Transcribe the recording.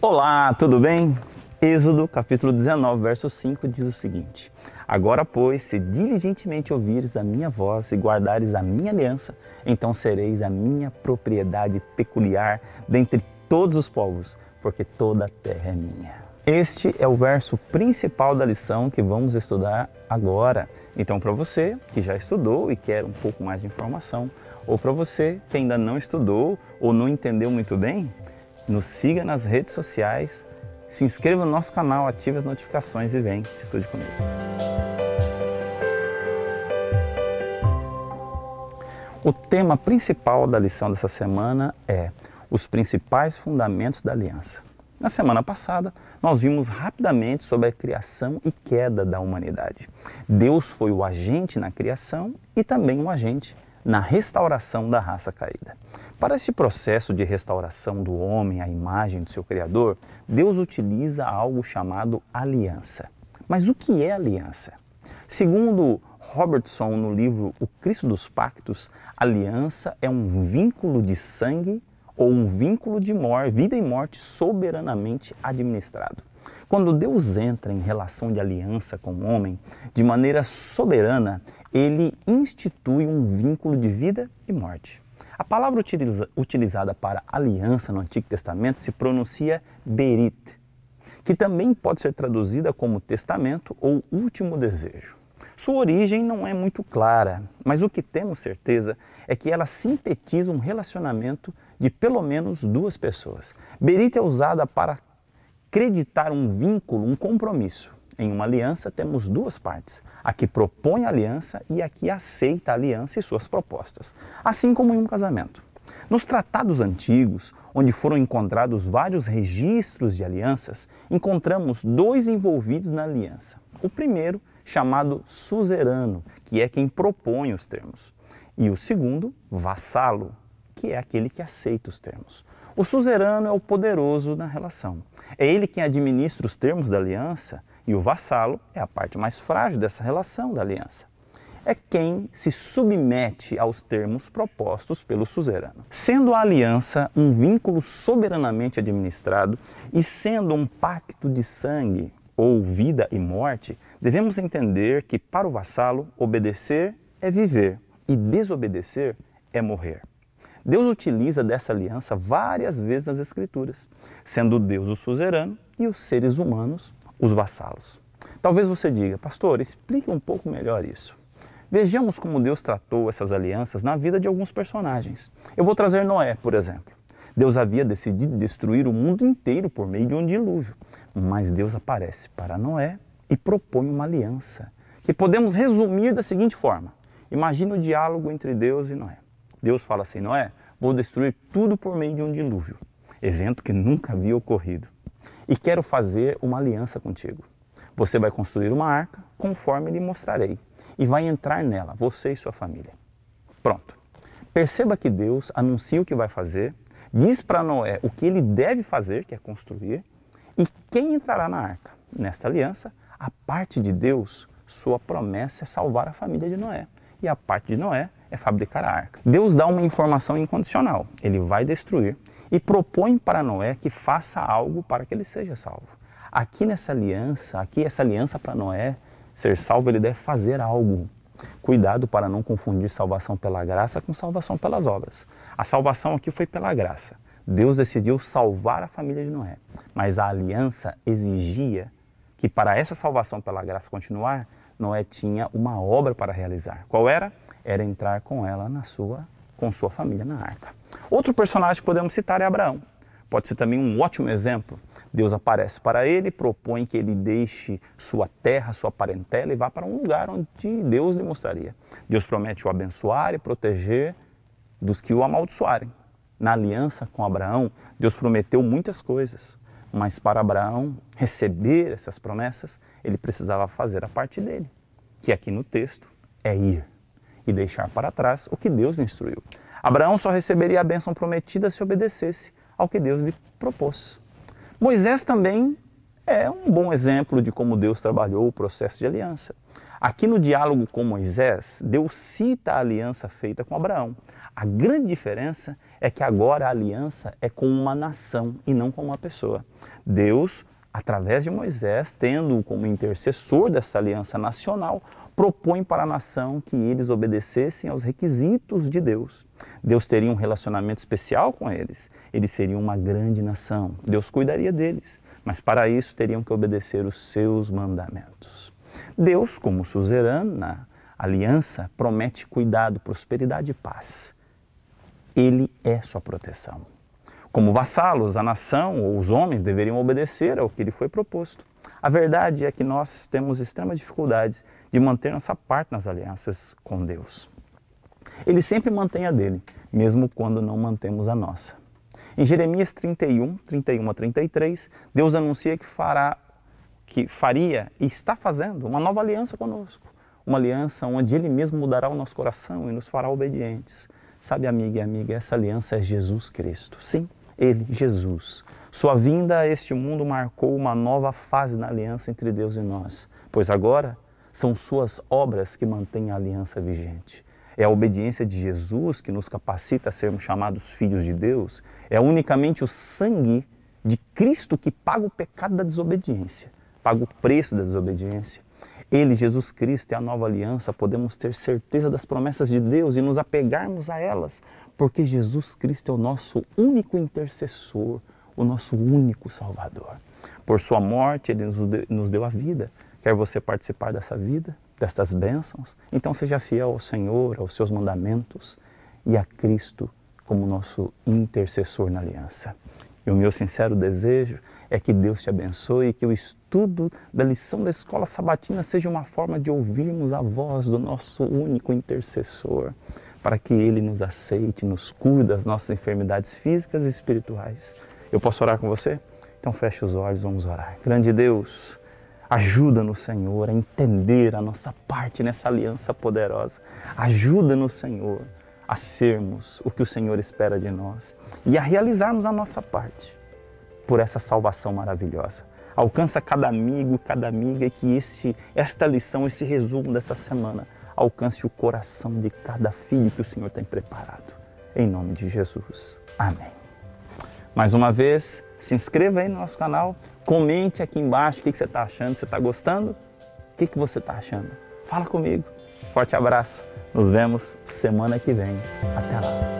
Olá, tudo bem? Êxodo capítulo 19, verso 5 diz o seguinte: Agora, pois, se diligentemente ouvires a minha voz e guardares a minha aliança, então sereis a minha propriedade peculiar dentre todos os povos, porque toda a terra é minha. Este é o verso principal da lição que vamos estudar agora. Então, para você que já estudou e quer um pouco mais de informação, ou para você que ainda não estudou ou não entendeu muito bem, nos siga nas redes sociais, se inscreva no nosso canal, ative as notificações e vem, estude comigo. O tema principal da lição dessa semana é os principais fundamentos da aliança. Na semana passada, nós vimos rapidamente sobre a criação e queda da humanidade. Deus foi o agente na criação e também o agente na restauração da raça caída. Para esse processo de restauração do homem à imagem do seu Criador, Deus utiliza algo chamado aliança. Mas o que é aliança? Segundo Robertson no livro O Cristo dos Pactos, aliança é um vínculo de sangue ou um vínculo de morte, vida e morte soberanamente administrado. Quando Deus entra em relação de aliança com o homem, de maneira soberana, ele institui um vínculo de vida e morte. A palavra utiliza, utilizada para aliança no Antigo Testamento se pronuncia berit, que também pode ser traduzida como testamento ou último desejo. Sua origem não é muito clara, mas o que temos certeza é que ela sintetiza um relacionamento de pelo menos duas pessoas. Berit é usada para creditar um vínculo, um compromisso. Em uma aliança temos duas partes, a que propõe a aliança e a que aceita a aliança e suas propostas, assim como em um casamento. Nos tratados antigos, onde foram encontrados vários registros de alianças, encontramos dois envolvidos na aliança. O primeiro, chamado suzerano, que é quem propõe os termos, e o segundo, vassalo, que é aquele que aceita os termos. O suzerano é o poderoso na relação. É ele quem administra os termos da aliança e o vassalo é a parte mais frágil dessa relação da aliança. É quem se submete aos termos propostos pelo suzerano. Sendo a aliança um vínculo soberanamente administrado e sendo um pacto de sangue ou vida e morte, devemos entender que para o vassalo obedecer é viver e desobedecer é morrer. Deus utiliza dessa aliança várias vezes nas Escrituras, sendo Deus o suzerano e os seres humanos os vassalos. Talvez você diga, pastor, explique um pouco melhor isso. Vejamos como Deus tratou essas alianças na vida de alguns personagens. Eu vou trazer Noé, por exemplo. Deus havia decidido destruir o mundo inteiro por meio de um dilúvio, mas Deus aparece para Noé e propõe uma aliança, que podemos resumir da seguinte forma: imagina o diálogo entre Deus e Noé. Deus fala assim: Noé, vou destruir tudo por meio de um dilúvio, evento que nunca havia ocorrido e quero fazer uma aliança contigo. Você vai construir uma arca, conforme lhe mostrarei, e vai entrar nela, você e sua família. Pronto. Perceba que Deus anuncia o que vai fazer, diz para Noé o que ele deve fazer, que é construir, e quem entrará na arca. Nesta aliança, a parte de Deus, sua promessa é salvar a família de Noé, e a parte de Noé é fabricar a arca. Deus dá uma informação incondicional: ele vai destruir e propõe para Noé que faça algo para que ele seja salvo. Aqui nessa aliança, aqui essa aliança para Noé ser salvo, ele deve fazer algo. Cuidado para não confundir salvação pela graça com salvação pelas obras. A salvação aqui foi pela graça. Deus decidiu salvar a família de Noé, mas a aliança exigia que para essa salvação pela graça continuar, Noé tinha uma obra para realizar. Qual era? Era entrar com ela na sua com sua família na arca. Outro personagem que podemos citar é Abraão. Pode ser também um ótimo exemplo. Deus aparece para ele, propõe que ele deixe sua terra, sua parentela e vá para um lugar onde Deus lhe mostraria. Deus promete o abençoar e proteger dos que o amaldiçoarem. Na aliança com Abraão, Deus prometeu muitas coisas, mas para Abraão receber essas promessas, ele precisava fazer a parte dele, que aqui no texto é ir e deixar para trás o que Deus lhe instruiu. Abraão só receberia a bênção prometida se obedecesse ao que Deus lhe propôs. Moisés também é um bom exemplo de como Deus trabalhou o processo de aliança. Aqui no diálogo com Moisés, Deus cita a aliança feita com Abraão. A grande diferença é que agora a aliança é com uma nação e não com uma pessoa. Deus, através de Moisés, tendo-o como intercessor dessa aliança nacional, propõe para a nação que eles obedecessem aos requisitos de Deus. Deus teria um relacionamento especial com eles, eles seriam uma grande nação, Deus cuidaria deles, mas para isso teriam que obedecer os seus mandamentos. Deus, como suzerano na aliança, promete cuidado, prosperidade e paz. Ele é sua proteção. Como vassalos, a nação ou os homens deveriam obedecer ao que lhe foi proposto. A verdade é que nós temos extrema dificuldade de manter nossa parte nas alianças com Deus. Ele sempre mantém a dele, mesmo quando não mantemos a nossa. Em Jeremias 31, 31 a 33, Deus anuncia que fará que faria e está fazendo uma nova aliança conosco, uma aliança onde ele mesmo mudará o nosso coração e nos fará obedientes. Sabe, amiga e amiga, essa aliança é Jesus Cristo. Sim, ele, Jesus. Sua vinda a este mundo marcou uma nova fase na aliança entre Deus e nós, pois agora são suas obras que mantêm a aliança vigente. É a obediência de Jesus que nos capacita a sermos chamados filhos de Deus. É unicamente o sangue de Cristo que paga o pecado da desobediência, paga o preço da desobediência ele, Jesus Cristo, é a nova aliança, podemos ter certeza das promessas de Deus e nos apegarmos a elas, porque Jesus Cristo é o nosso único intercessor, o nosso único Salvador. Por sua morte, ele nos deu a vida. Quer você participar dessa vida, destas bênçãos? Então seja fiel ao Senhor, aos seus mandamentos e a Cristo como nosso intercessor na aliança. E o meu sincero desejo é que Deus te abençoe e que o estudo da lição da escola sabatina seja uma forma de ouvirmos a voz do nosso único intercessor, para que ele nos aceite, nos cure das nossas enfermidades físicas e espirituais. Eu posso orar com você? Então feche os olhos, vamos orar. Grande Deus, ajuda-nos, Senhor, a entender a nossa parte nessa aliança poderosa. Ajuda-nos, Senhor, a sermos o que o Senhor espera de nós e a realizarmos a nossa parte por essa salvação maravilhosa. Alcança cada amigo, cada amiga e que este, esta lição, esse resumo dessa semana alcance o coração de cada filho que o Senhor tem preparado. Em nome de Jesus. Amém. Mais uma vez, se inscreva aí no nosso canal, comente aqui embaixo o que você está achando, você está gostando? O que você está achando? Fala comigo. Forte abraço. Nos vemos semana que vem. Até lá.